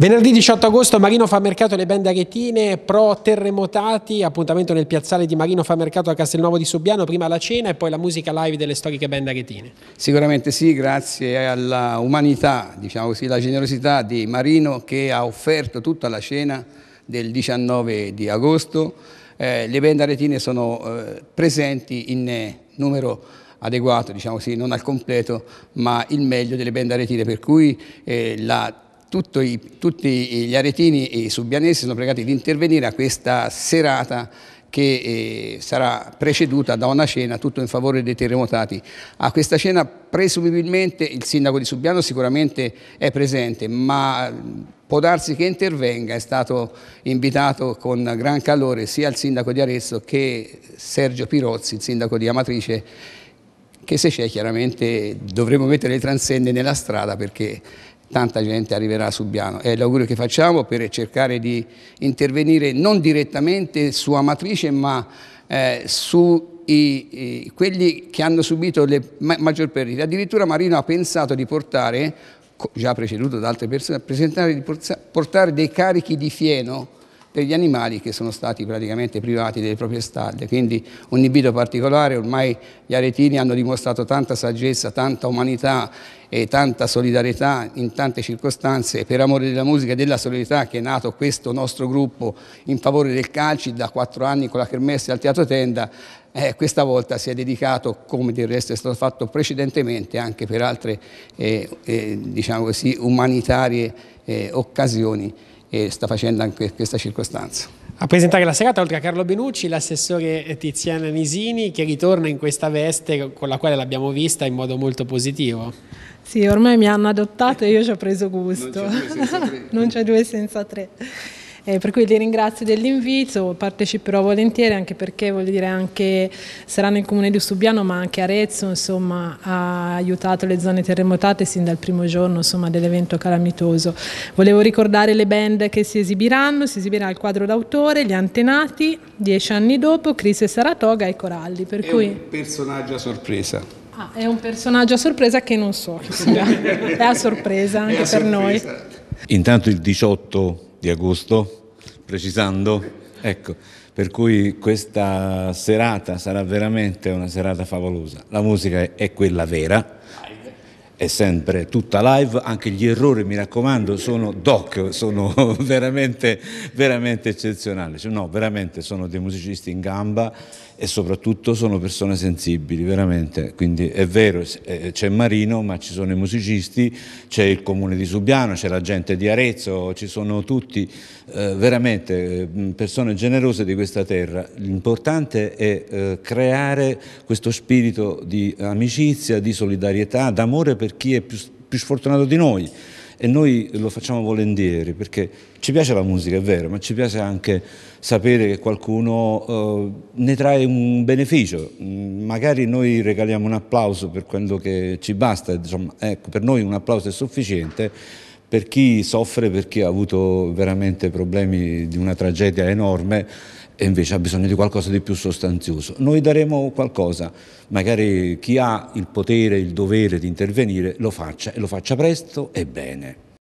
Venerdì 18 agosto Marino fa mercato le bende aretine, pro terremotati, appuntamento nel piazzale di Marino fa mercato a Castelnuovo di Subiano, prima la cena e poi la musica live delle storiche bende aretine. Sicuramente sì, grazie alla umanità, diciamo così, la generosità di Marino che ha offerto tutta la cena del 19 di agosto. Eh, le bende aretine sono eh, presenti in numero adeguato, diciamo così, non al completo, ma il meglio delle bende aretine, per cui eh, la i, tutti gli aretini e i subianesi sono pregati di intervenire a questa serata che eh, sarà preceduta da una cena tutto in favore dei terremotati. A questa cena presumibilmente il sindaco di Subiano sicuramente è presente, ma può darsi che intervenga, è stato invitato con gran calore sia il sindaco di Arezzo che Sergio Pirozzi, il sindaco di Amatrice, che se c'è chiaramente dovremo mettere le transenne nella strada perché tanta gente arriverà a Subiano. È l'augurio che facciamo per cercare di intervenire non direttamente su Amatrice, ma eh, su i, i, quelli che hanno subito le ma maggior perdite. Addirittura Marino ha pensato di portare, già preceduto da altre persone, di portare dei carichi di fieno per gli animali che sono stati praticamente privati delle proprie stalle. Quindi un invito particolare, ormai gli aretini hanno dimostrato tanta saggezza, tanta umanità e tanta solidarietà in tante circostanze, per amore della musica e della solidarietà che è nato questo nostro gruppo in favore del calcio da quattro anni con la Kermesse al Teatro Tenda, eh, questa volta si è dedicato, come del resto è stato fatto precedentemente, anche per altre eh, eh, diciamo così, umanitarie eh, occasioni e sta facendo anche questa circostanza. A presentare la serata, oltre a Carlo Benucci, l'assessore Tiziana Nisini che ritorna in questa veste con la quale l'abbiamo vista in modo molto positivo. Sì, ormai mi hanno adottato e io ci ho preso gusto. Non c'è due senza tre. Eh, per cui li ringrazio dell'invito, parteciperò volentieri anche perché voglio dire anche saranno in comune di Subiano ma anche Arezzo insomma, ha aiutato le zone terremotate sin dal primo giorno dell'evento calamitoso. Volevo ricordare le band che si esibiranno, si esibirà il quadro d'autore, gli antenati, dieci anni dopo, Cris e Saratoga e Coralli. Per è cui... un personaggio a sorpresa. Ah, è un personaggio a sorpresa che non so, è a sorpresa anche a per sorpresa. noi. Intanto il 18 di agosto, precisando, ecco, per cui questa serata sarà veramente una serata favolosa. La musica è quella vera, è sempre tutta live, anche gli errori mi raccomando sono doc, sono veramente, veramente eccezionali, cioè, no, veramente sono dei musicisti in gamba e soprattutto sono persone sensibili, veramente, quindi è vero, eh, eh, c'è Marino ma ci sono i musicisti, c'è il comune di Subiano, c'è la gente di Arezzo, ci sono tutti, eh, veramente eh, persone generose di questa terra, l'importante è eh, creare questo spirito di amicizia, di solidarietà, d'amore per per chi è più, più sfortunato di noi e noi lo facciamo volentieri perché ci piace la musica, è vero, ma ci piace anche sapere che qualcuno eh, ne trae un beneficio. Mm, magari noi regaliamo un applauso per quello che ci basta, insomma, ecco, per noi un applauso è sufficiente. Per chi soffre, per chi ha avuto veramente problemi di una tragedia enorme, e invece ha bisogno di qualcosa di più sostanzioso. Noi daremo qualcosa, magari chi ha il potere, il dovere di intervenire lo faccia e lo faccia presto e bene.